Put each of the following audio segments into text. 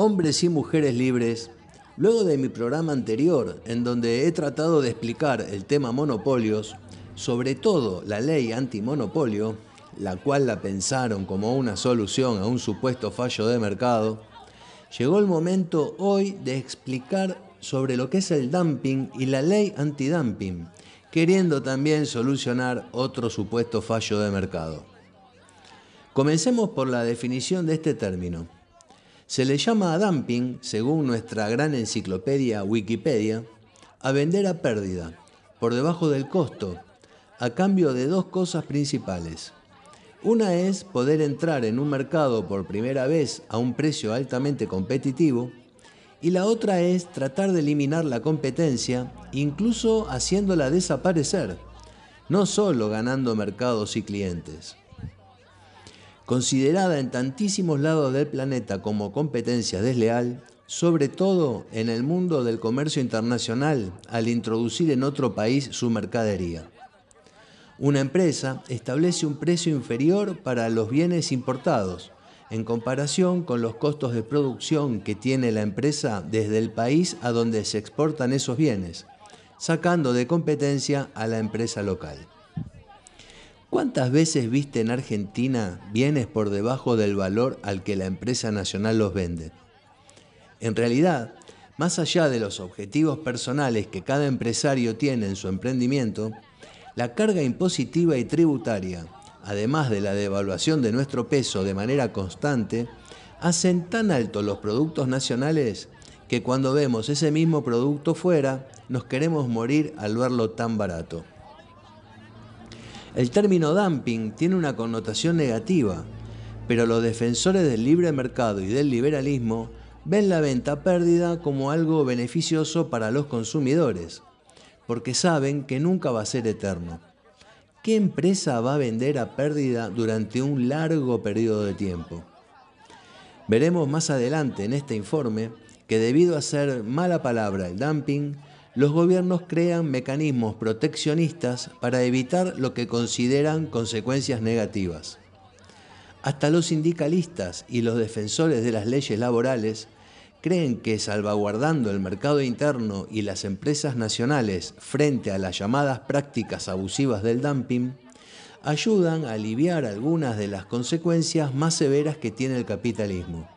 hombres y mujeres libres, luego de mi programa anterior, en donde he tratado de explicar el tema monopolios, sobre todo la ley antimonopolio, la cual la pensaron como una solución a un supuesto fallo de mercado, llegó el momento hoy de explicar sobre lo que es el dumping y la ley antidumping, queriendo también solucionar otro supuesto fallo de mercado. Comencemos por la definición de este término. Se le llama a dumping, según nuestra gran enciclopedia Wikipedia, a vender a pérdida, por debajo del costo, a cambio de dos cosas principales. Una es poder entrar en un mercado por primera vez a un precio altamente competitivo y la otra es tratar de eliminar la competencia, incluso haciéndola desaparecer, no solo ganando mercados y clientes considerada en tantísimos lados del planeta como competencia desleal, sobre todo en el mundo del comercio internacional al introducir en otro país su mercadería. Una empresa establece un precio inferior para los bienes importados, en comparación con los costos de producción que tiene la empresa desde el país a donde se exportan esos bienes, sacando de competencia a la empresa local. ¿Cuántas veces viste en Argentina bienes por debajo del valor al que la empresa nacional los vende? En realidad, más allá de los objetivos personales que cada empresario tiene en su emprendimiento, la carga impositiva y tributaria, además de la devaluación de nuestro peso de manera constante, hacen tan alto los productos nacionales que cuando vemos ese mismo producto fuera, nos queremos morir al verlo tan barato. El término dumping tiene una connotación negativa, pero los defensores del libre mercado y del liberalismo ven la venta pérdida como algo beneficioso para los consumidores, porque saben que nunca va a ser eterno. ¿Qué empresa va a vender a pérdida durante un largo periodo de tiempo? Veremos más adelante en este informe que debido a ser mala palabra el dumping, los gobiernos crean mecanismos proteccionistas para evitar lo que consideran consecuencias negativas. Hasta los sindicalistas y los defensores de las leyes laborales creen que salvaguardando el mercado interno y las empresas nacionales frente a las llamadas prácticas abusivas del dumping, ayudan a aliviar algunas de las consecuencias más severas que tiene el capitalismo.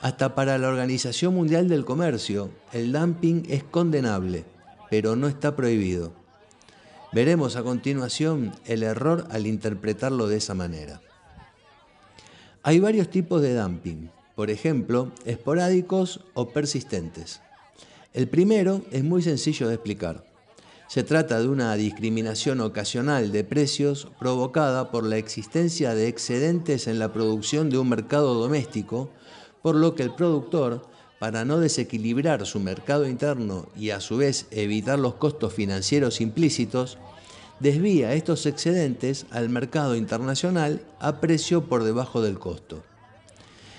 Hasta para la Organización Mundial del Comercio, el dumping es condenable, pero no está prohibido. Veremos a continuación el error al interpretarlo de esa manera. Hay varios tipos de dumping, por ejemplo, esporádicos o persistentes. El primero es muy sencillo de explicar. Se trata de una discriminación ocasional de precios provocada por la existencia de excedentes en la producción de un mercado doméstico por lo que el productor, para no desequilibrar su mercado interno y a su vez evitar los costos financieros implícitos, desvía estos excedentes al mercado internacional a precio por debajo del costo.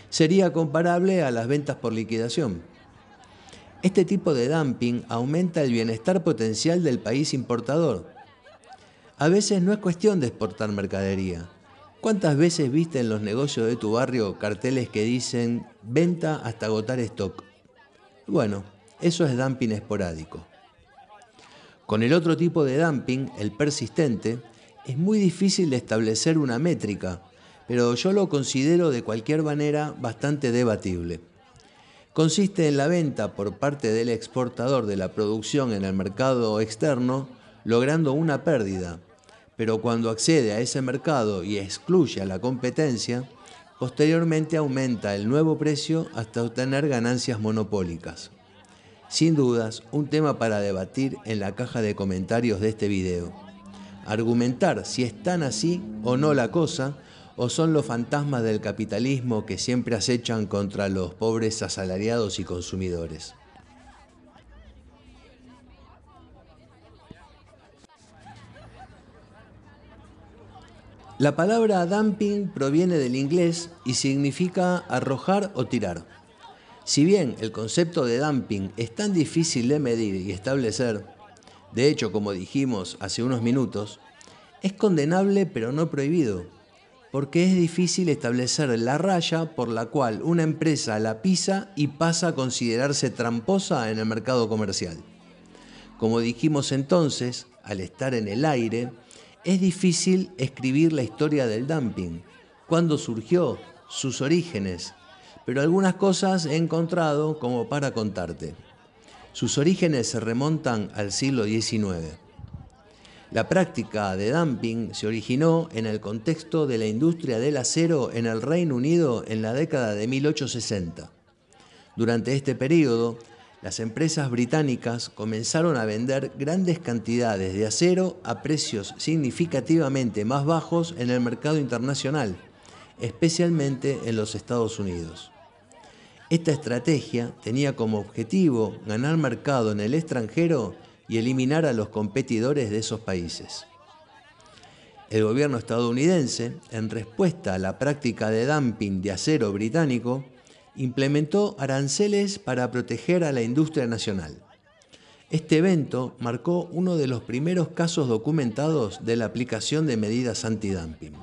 Sería comparable a las ventas por liquidación. Este tipo de dumping aumenta el bienestar potencial del país importador. A veces no es cuestión de exportar mercadería, ¿Cuántas veces viste en los negocios de tu barrio carteles que dicen venta hasta agotar stock? Bueno, eso es dumping esporádico. Con el otro tipo de dumping, el persistente, es muy difícil establecer una métrica, pero yo lo considero de cualquier manera bastante debatible. Consiste en la venta por parte del exportador de la producción en el mercado externo, logrando una pérdida, pero cuando accede a ese mercado y excluye a la competencia, posteriormente aumenta el nuevo precio hasta obtener ganancias monopólicas. Sin dudas, un tema para debatir en la caja de comentarios de este video. Argumentar si es tan así o no la cosa, o son los fantasmas del capitalismo que siempre acechan contra los pobres asalariados y consumidores. La palabra dumping proviene del inglés y significa arrojar o tirar. Si bien el concepto de dumping es tan difícil de medir y establecer, de hecho como dijimos hace unos minutos, es condenable pero no prohibido, porque es difícil establecer la raya por la cual una empresa la pisa y pasa a considerarse tramposa en el mercado comercial. Como dijimos entonces, al estar en el aire, es difícil escribir la historia del dumping, cuándo surgió, sus orígenes, pero algunas cosas he encontrado como para contarte. Sus orígenes se remontan al siglo XIX. La práctica de dumping se originó en el contexto de la industria del acero en el Reino Unido en la década de 1860. Durante este periodo, las empresas británicas comenzaron a vender grandes cantidades de acero a precios significativamente más bajos en el mercado internacional, especialmente en los Estados Unidos. Esta estrategia tenía como objetivo ganar mercado en el extranjero y eliminar a los competidores de esos países. El gobierno estadounidense, en respuesta a la práctica de dumping de acero británico, implementó aranceles para proteger a la industria nacional. Este evento marcó uno de los primeros casos documentados de la aplicación de medidas antidumping.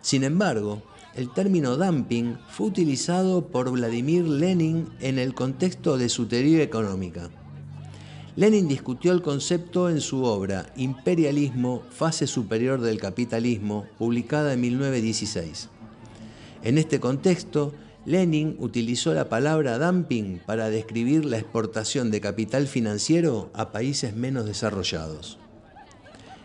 Sin embargo, el término dumping fue utilizado por Vladimir Lenin en el contexto de su teoría económica. Lenin discutió el concepto en su obra Imperialismo, fase superior del capitalismo, publicada en 1916. En este contexto, Lenin utilizó la palabra dumping para describir la exportación de capital financiero a países menos desarrollados.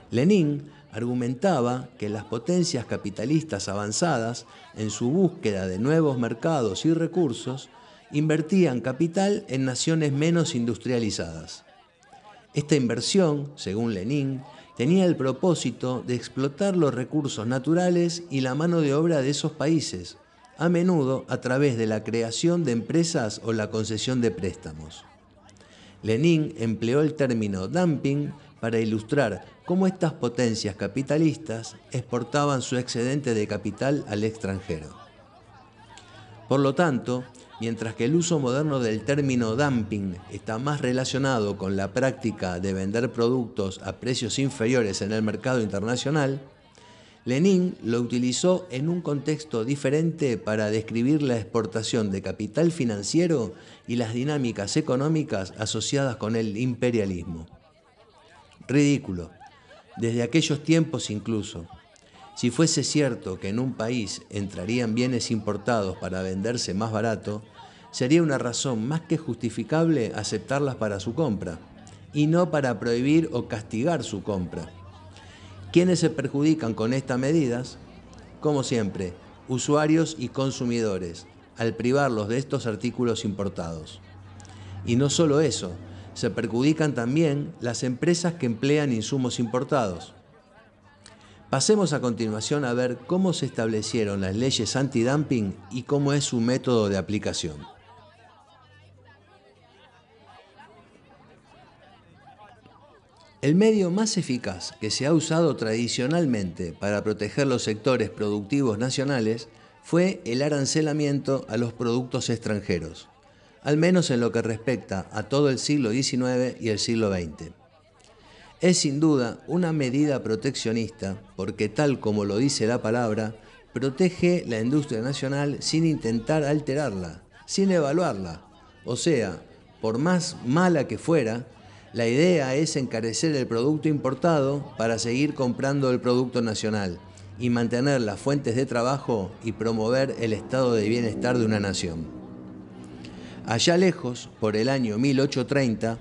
Lenin argumentaba que las potencias capitalistas avanzadas, en su búsqueda de nuevos mercados y recursos, invertían capital en naciones menos industrializadas. Esta inversión, según Lenin, tenía el propósito de explotar los recursos naturales y la mano de obra de esos países, a menudo a través de la creación de empresas o la concesión de préstamos. Lenin empleó el término dumping para ilustrar cómo estas potencias capitalistas exportaban su excedente de capital al extranjero. Por lo tanto, mientras que el uso moderno del término dumping está más relacionado con la práctica de vender productos a precios inferiores en el mercado internacional, Lenin lo utilizó en un contexto diferente para describir la exportación de capital financiero y las dinámicas económicas asociadas con el imperialismo. Ridículo, desde aquellos tiempos incluso. Si fuese cierto que en un país entrarían bienes importados para venderse más barato, sería una razón más que justificable aceptarlas para su compra, y no para prohibir o castigar su compra. ¿Quiénes se perjudican con estas medidas? Como siempre, usuarios y consumidores, al privarlos de estos artículos importados. Y no solo eso, se perjudican también las empresas que emplean insumos importados. Pasemos a continuación a ver cómo se establecieron las leyes antidumping y cómo es su método de aplicación. El medio más eficaz que se ha usado tradicionalmente para proteger los sectores productivos nacionales fue el arancelamiento a los productos extranjeros, al menos en lo que respecta a todo el siglo XIX y el siglo XX. Es sin duda una medida proteccionista porque tal como lo dice la palabra, protege la industria nacional sin intentar alterarla, sin evaluarla. O sea, por más mala que fuera, la idea es encarecer el producto importado para seguir comprando el producto nacional y mantener las fuentes de trabajo y promover el estado de bienestar de una nación. Allá lejos, por el año 1830,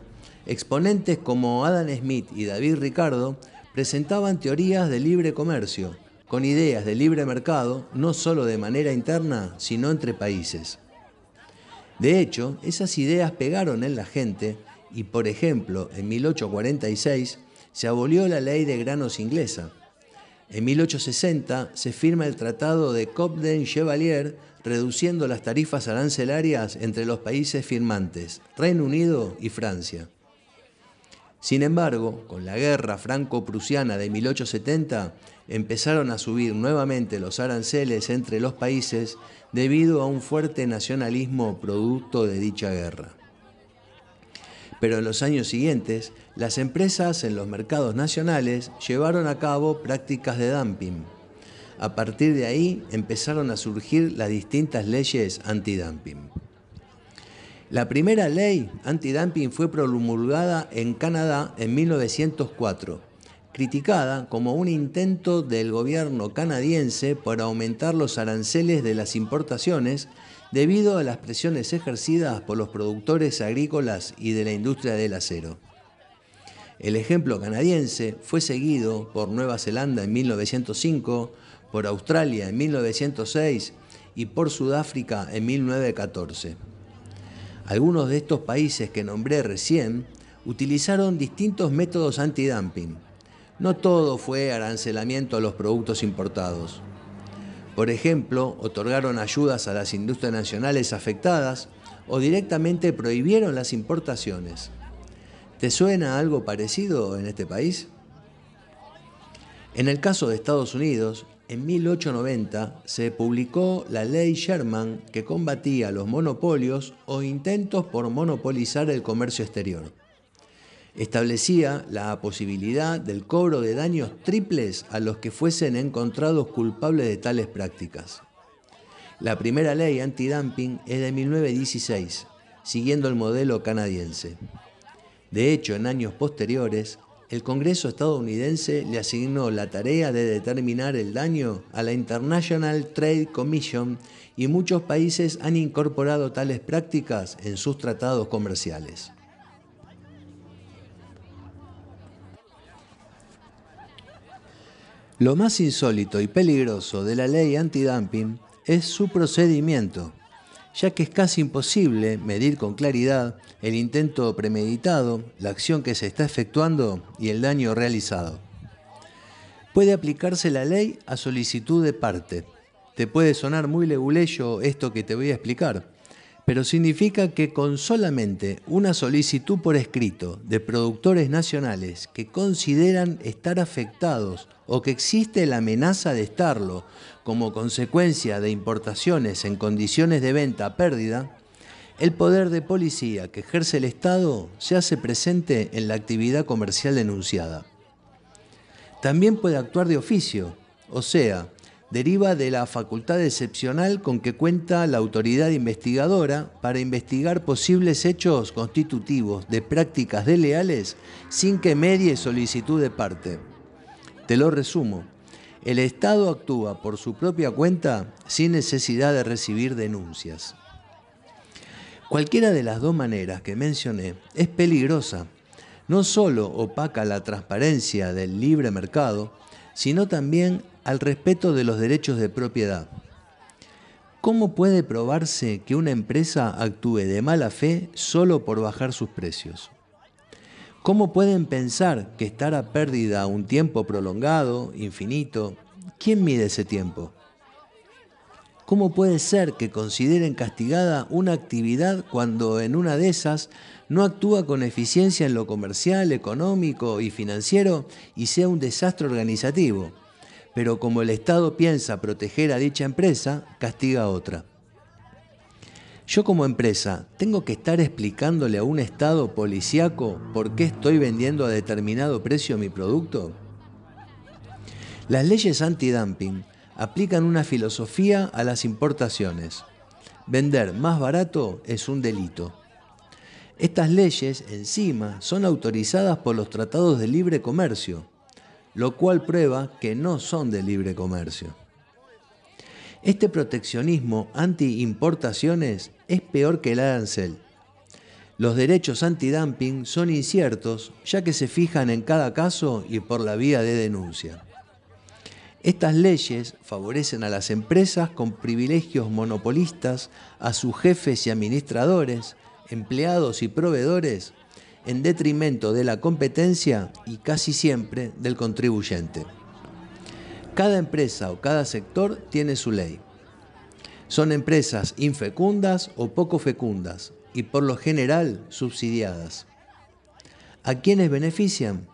exponentes como Adam Smith y David Ricardo presentaban teorías de libre comercio, con ideas de libre mercado no solo de manera interna, sino entre países. De hecho, esas ideas pegaron en la gente y, por ejemplo, en 1846 se abolió la ley de granos inglesa. En 1860 se firma el Tratado de Cobden-Chevalier reduciendo las tarifas arancelarias entre los países firmantes, Reino Unido y Francia. Sin embargo, con la guerra franco-prusiana de 1870, empezaron a subir nuevamente los aranceles entre los países debido a un fuerte nacionalismo producto de dicha guerra pero en los años siguientes las empresas en los mercados nacionales llevaron a cabo prácticas de dumping. A partir de ahí empezaron a surgir las distintas leyes antidumping. La primera ley antidumping fue promulgada en Canadá en 1904, criticada como un intento del gobierno canadiense por aumentar los aranceles de las importaciones debido a las presiones ejercidas por los productores agrícolas y de la industria del acero. El ejemplo canadiense fue seguido por Nueva Zelanda en 1905, por Australia en 1906 y por Sudáfrica en 1914. Algunos de estos países que nombré recién utilizaron distintos métodos antidumping. No todo fue arancelamiento a los productos importados. Por ejemplo, otorgaron ayudas a las industrias nacionales afectadas o directamente prohibieron las importaciones. ¿Te suena algo parecido en este país? En el caso de Estados Unidos, en 1890 se publicó la ley Sherman que combatía los monopolios o intentos por monopolizar el comercio exterior establecía la posibilidad del cobro de daños triples a los que fuesen encontrados culpables de tales prácticas. La primera ley antidumping es de 1916, siguiendo el modelo canadiense. De hecho, en años posteriores, el Congreso estadounidense le asignó la tarea de determinar el daño a la International Trade Commission y muchos países han incorporado tales prácticas en sus tratados comerciales. Lo más insólito y peligroso de la ley antidumping es su procedimiento, ya que es casi imposible medir con claridad el intento premeditado, la acción que se está efectuando y el daño realizado. Puede aplicarse la ley a solicitud de parte. Te puede sonar muy leguleyo esto que te voy a explicar, pero significa que con solamente una solicitud por escrito de productores nacionales que consideran estar afectados o que existe la amenaza de estarlo como consecuencia de importaciones en condiciones de venta a pérdida, el poder de policía que ejerce el Estado se hace presente en la actividad comercial denunciada. También puede actuar de oficio, o sea, deriva de la facultad excepcional con que cuenta la autoridad investigadora para investigar posibles hechos constitutivos de prácticas desleales sin que medie solicitud de parte. Te lo resumo. El Estado actúa por su propia cuenta sin necesidad de recibir denuncias. Cualquiera de las dos maneras que mencioné es peligrosa. No solo opaca la transparencia del libre mercado, sino también al respeto de los derechos de propiedad. ¿Cómo puede probarse que una empresa actúe de mala fe solo por bajar sus precios? ¿Cómo pueden pensar que estar a pérdida un tiempo prolongado, infinito? ¿Quién mide ese tiempo? ¿Cómo puede ser que consideren castigada una actividad cuando en una de esas no actúa con eficiencia en lo comercial, económico y financiero y sea un desastre organizativo? pero como el Estado piensa proteger a dicha empresa, castiga a otra. Yo como empresa, ¿tengo que estar explicándole a un Estado policíaco por qué estoy vendiendo a determinado precio mi producto? Las leyes antidumping aplican una filosofía a las importaciones. Vender más barato es un delito. Estas leyes, encima, son autorizadas por los tratados de libre comercio, lo cual prueba que no son de libre comercio. Este proteccionismo anti-importaciones es peor que el arancel. Los derechos antidumping son inciertos ya que se fijan en cada caso y por la vía de denuncia. Estas leyes favorecen a las empresas con privilegios monopolistas, a sus jefes y administradores, empleados y proveedores en detrimento de la competencia y casi siempre del contribuyente. Cada empresa o cada sector tiene su ley. Son empresas infecundas o poco fecundas y por lo general subsidiadas. ¿A quiénes benefician?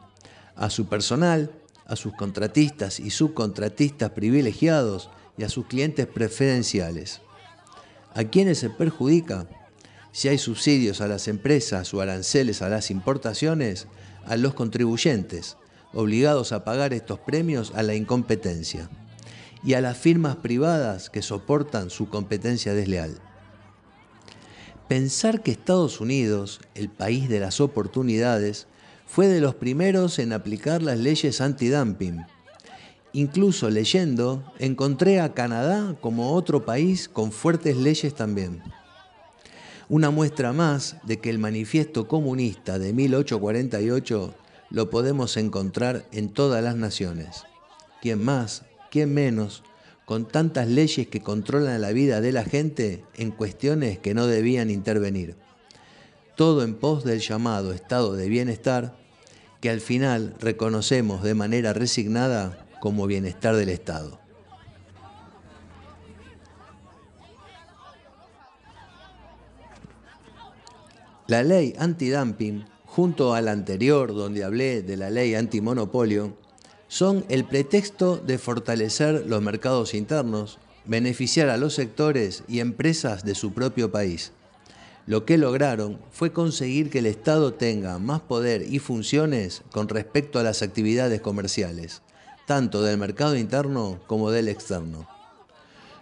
A su personal, a sus contratistas y subcontratistas privilegiados y a sus clientes preferenciales. ¿A quiénes se perjudica? si hay subsidios a las empresas o aranceles a las importaciones, a los contribuyentes, obligados a pagar estos premios a la incompetencia, y a las firmas privadas que soportan su competencia desleal. Pensar que Estados Unidos, el país de las oportunidades, fue de los primeros en aplicar las leyes antidumping. Incluso leyendo, encontré a Canadá como otro país con fuertes leyes también. Una muestra más de que el manifiesto comunista de 1848 lo podemos encontrar en todas las naciones. ¿Quién más? ¿Quién menos? Con tantas leyes que controlan la vida de la gente en cuestiones que no debían intervenir. Todo en pos del llamado estado de bienestar que al final reconocemos de manera resignada como bienestar del Estado. La ley antidumping, junto a la anterior donde hablé de la ley antimonopolio, son el pretexto de fortalecer los mercados internos, beneficiar a los sectores y empresas de su propio país. Lo que lograron fue conseguir que el Estado tenga más poder y funciones con respecto a las actividades comerciales, tanto del mercado interno como del externo.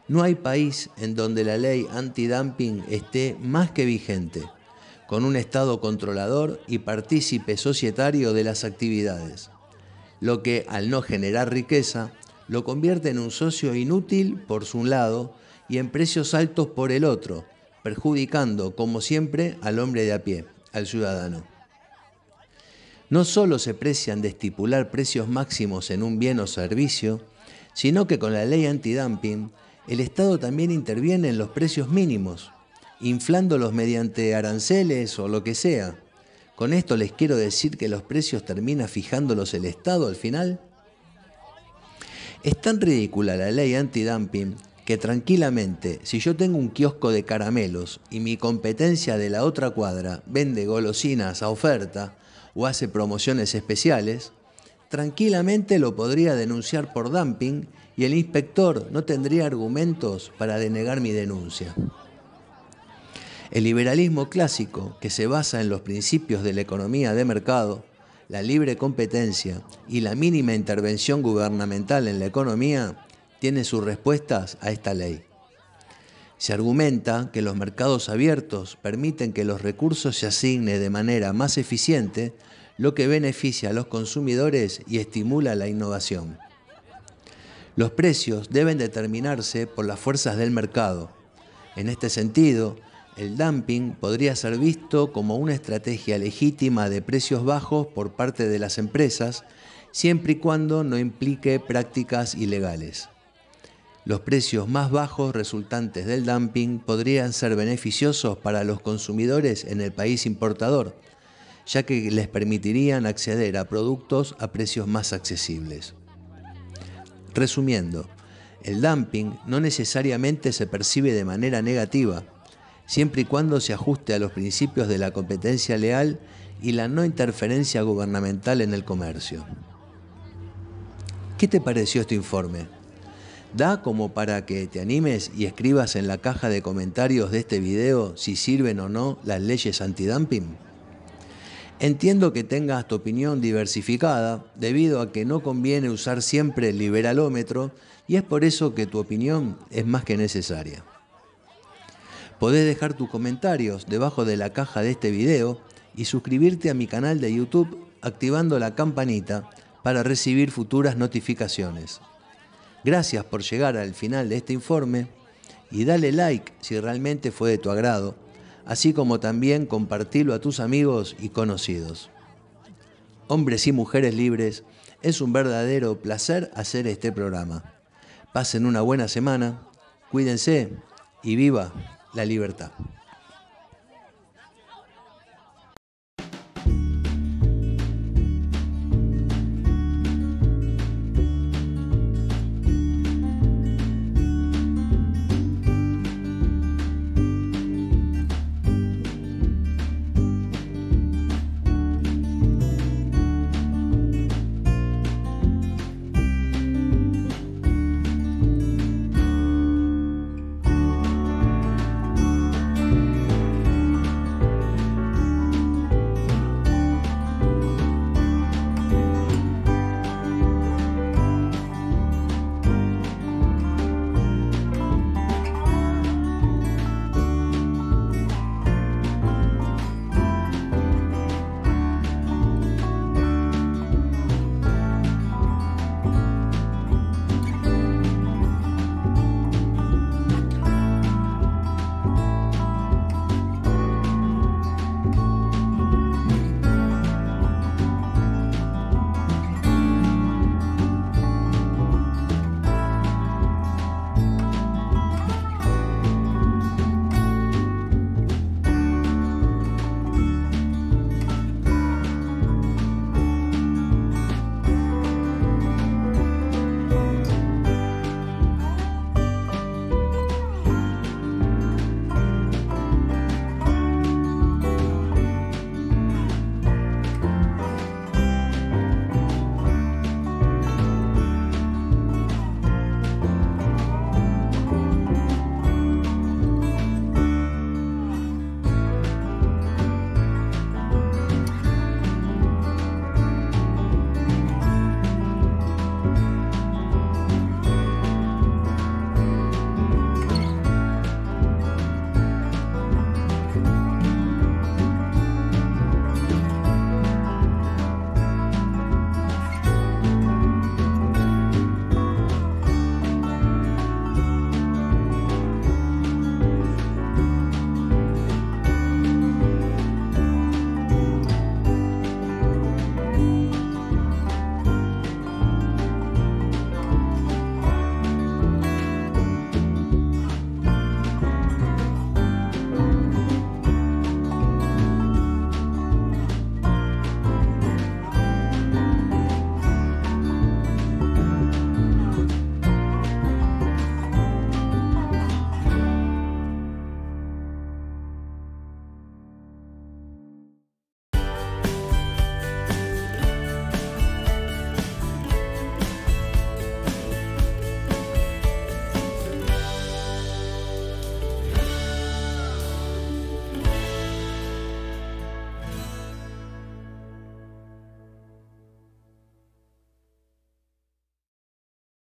No hay país en donde la ley antidumping esté más que vigente con un Estado controlador y partícipe societario de las actividades, lo que al no generar riqueza, lo convierte en un socio inútil por su lado y en precios altos por el otro, perjudicando, como siempre, al hombre de a pie, al ciudadano. No solo se precian de estipular precios máximos en un bien o servicio, sino que con la ley antidumping, el Estado también interviene en los precios mínimos, inflándolos mediante aranceles o lo que sea. ¿Con esto les quiero decir que los precios termina fijándolos el Estado al final? Es tan ridícula la ley antidumping que tranquilamente, si yo tengo un kiosco de caramelos y mi competencia de la otra cuadra vende golosinas a oferta o hace promociones especiales, tranquilamente lo podría denunciar por dumping y el inspector no tendría argumentos para denegar mi denuncia. El liberalismo clásico, que se basa en los principios de la economía de mercado, la libre competencia y la mínima intervención gubernamental en la economía, tiene sus respuestas a esta ley. Se argumenta que los mercados abiertos permiten que los recursos se asignen de manera más eficiente, lo que beneficia a los consumidores y estimula la innovación. Los precios deben determinarse por las fuerzas del mercado. En este sentido, el dumping podría ser visto como una estrategia legítima de precios bajos por parte de las empresas, siempre y cuando no implique prácticas ilegales. Los precios más bajos resultantes del dumping podrían ser beneficiosos para los consumidores en el país importador, ya que les permitirían acceder a productos a precios más accesibles. Resumiendo, el dumping no necesariamente se percibe de manera negativa, siempre y cuando se ajuste a los principios de la competencia leal y la no interferencia gubernamental en el comercio. ¿Qué te pareció este informe? Da como para que te animes y escribas en la caja de comentarios de este video si sirven o no las leyes antidumping. Entiendo que tengas tu opinión diversificada debido a que no conviene usar siempre el liberalómetro y es por eso que tu opinión es más que necesaria. Podés dejar tus comentarios debajo de la caja de este video y suscribirte a mi canal de YouTube activando la campanita para recibir futuras notificaciones. Gracias por llegar al final de este informe y dale like si realmente fue de tu agrado, así como también compartirlo a tus amigos y conocidos. Hombres y mujeres libres, es un verdadero placer hacer este programa. Pasen una buena semana, cuídense y viva la libertad.